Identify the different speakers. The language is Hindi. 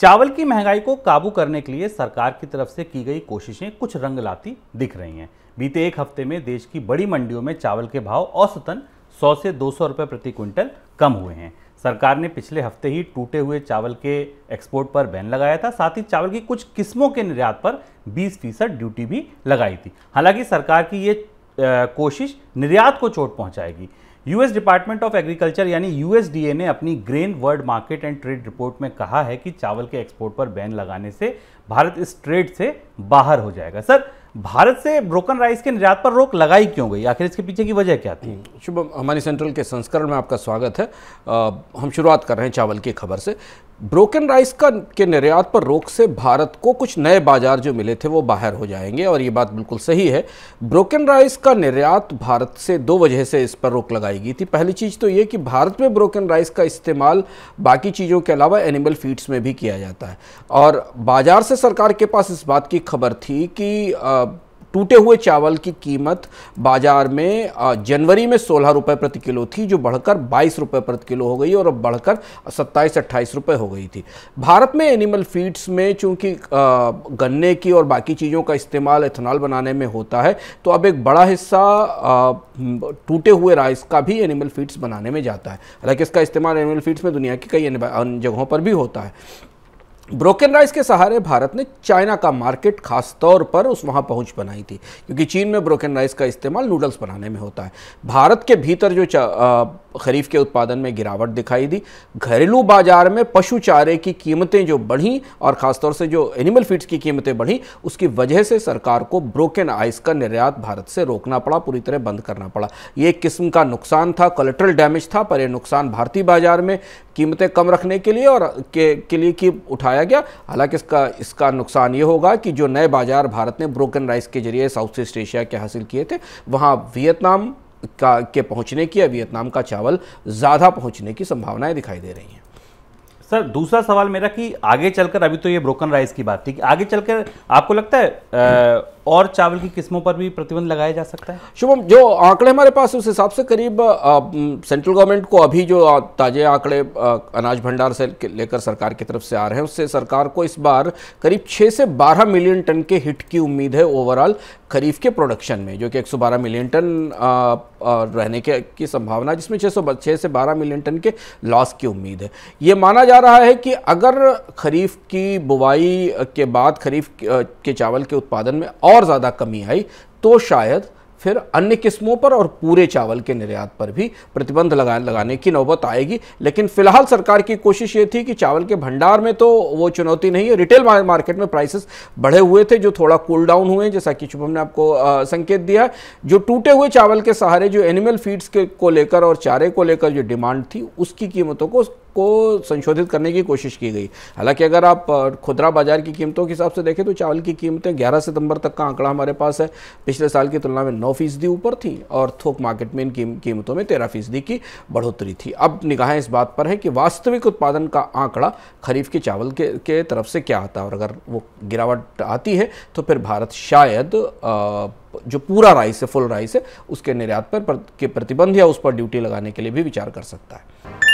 Speaker 1: चावल की महंगाई को काबू करने के लिए सरकार की तरफ से की गई कोशिशें कुछ रंग लाती दिख रही हैं बीते एक हफ्ते में देश की बड़ी मंडियों में चावल के भाव औसतन 100 से 200 रुपए प्रति क्विंटल कम हुए हैं सरकार ने पिछले हफ्ते ही टूटे हुए चावल के एक्सपोर्ट पर बैन लगाया था साथ ही चावल की कुछ किस्मों के निर्यात पर 20 फीसद ड्यूटी भी लगाई थी हालांकि सरकार की ये कोशिश निर्यात को चोट पहुंचाएगी यूएस डिपार्टमेंट ऑफ एग्रीकल्चर यानी यूएसडीए ने अपनी grain world market and trade report में कहा है कि चावल के एक्सपोर्ट पर बैन लगाने से भारत इस ट्रेड से बाहर हो जाएगा सर भारत
Speaker 2: से ब्रोकन राइस के निर्यात पर रोक लगाई क्यों गई आखिर इसके पीछे की वजह क्या थी शुभम हमारी सेंट्रल के संस्करण में आपका स्वागत है आ, हम शुरुआत कर रहे हैं चावल की खबर से ब्रोकन राइस का के निर्यात पर रोक से भारत को कुछ नए बाजार जो मिले थे वो बाहर हो जाएंगे और ये बात बिल्कुल सही है ब्रोकन राइस का निर्यात भारत से दो वजह से इस पर रोक लगाई गई थी पहली चीज़ तो ये कि भारत में ब्रोकन राइस का इस्तेमाल बाकी चीज़ों के अलावा एनिमल फीड्स में भी किया जाता है और बाजार से सरकार के पास इस बात की खबर थी कि आ, टूटे हुए चावल की कीमत बाजार में जनवरी में सोलह रुपये प्रति किलो थी जो बढ़कर बाईस रुपये प्रति किलो हो गई और अब बढ़कर सत्ताईस अट्ठाईस रुपये हो गई थी भारत में एनिमल फीड्स में चूँकि गन्ने की और बाकी चीज़ों का इस्तेमाल इथेनॉल बनाने में होता है तो अब एक बड़ा हिस्सा टूटे हुए राइस का भी एनिमल फीड्स बनाने में जाता है हालांकि इसका इस्तेमाल एनिमल फीड्स में दुनिया की कई जगहों पर भी होता है ब्रोकन राइस के सहारे भारत ने चाइना का मार्केट खास तौर पर उस वहाँ पहुँच बनाई थी क्योंकि चीन में ब्रोकन राइस का इस्तेमाल नूडल्स बनाने में होता है भारत के भीतर जो खरीफ के उत्पादन में गिरावट दिखाई दी घरेलू बाजार में पशु चारे की कीमतें जो बढ़ीं और ख़ासतौर से जो एनिमल फीड्स की कीमतें बढ़ी उसकी वजह से सरकार को ब्रोकन आइस का निर्यात भारत से रोकना पड़ा पूरी तरह बंद करना पड़ा ये एक किस्म का नुकसान था कलेक्ट्रल डैमेज था पर यह नुकसान भारतीय बाजार में कीमतें कम रखने के लिए और के, के लिए की उठाया गया हालांकि इसका इसका नुकसान ये होगा कि जो नए बाजार भारत ने ब्रोकन राइस के जरिए साउथ ईस्ट एशिया के हासिल किए थे वहाँ वियतनाम का के पहुंचने की या वियतनाम का चावल ज़्यादा पहुंचने की संभावनाएं दिखाई दे रही हैं
Speaker 1: सर दूसरा सवाल मेरा कि आगे चलकर अभी तो ये ब्रोकन राइस की बात थी कि आगे चलकर आपको लगता है आ, और चावल की किस्मों पर भी प्रतिबंध लगाया जा सकता है
Speaker 2: शुभम जो आंकड़े हमारे पास उस हिसाब से करीब सेंट्रल गवर्नमेंट को अभी जो ताज़े आंकड़े अनाज भंडार से लेकर सरकार की तरफ से आ रहे हैं उससे सरकार को इस बार करीब 6 से बारह मिलियन टन के हिट की उम्मीद है ओवरऑल खरीफ के प्रोडक्शन में जो कि 112 मिलियन टन रहने के की संभावना जिसमें 600 से 12 मिलियन टन के लॉस की उम्मीद है ये माना जा रहा है कि अगर खरीफ की बुवाई के बाद खरीफ के चावल के उत्पादन में और ज़्यादा कमी आई तो शायद फिर अन्य किस्मों पर और पूरे चावल के निर्यात पर भी प्रतिबंध लगा लगाने की नौबत आएगी लेकिन फिलहाल सरकार की कोशिश ये थी कि चावल के भंडार में तो वो चुनौती नहीं है रिटेल मार्केट में प्राइसेस बढ़े हुए थे जो थोड़ा कूल डाउन हुए जैसा कि शुभम ने आपको आ, संकेत दिया जो टूटे हुए चावल के सहारे जो एनिमल फीड्स के को लेकर और चारे को लेकर जो डिमांड थी उसकी कीमतों को को संशोधित करने की कोशिश की गई हालांकि अगर आप खुदरा बाजार की कीमतों के हिसाब से देखें तो चावल की कीमतें ग्यारह सितंबर तक का आंकड़ा हमारे पास है पिछले साल की तुलना में नौ फीसदी ऊपर थी और थोक मार्केट में इन कीमतों में तेरह फीसदी की बढ़ोतरी थी अब निगाहें इस बात पर है कि वास्तविक उत्पादन का आंकड़ा खरीफ के चावल के, के तरफ से क्या आता है और अगर वो गिरावट आती है तो फिर भारत शायद जो पूरा राइस है फुल राइस है उसके निर्यात पर, पर के प्रतिबंध या उस पर ड्यूटी लगाने के लिए भी विचार कर सकता है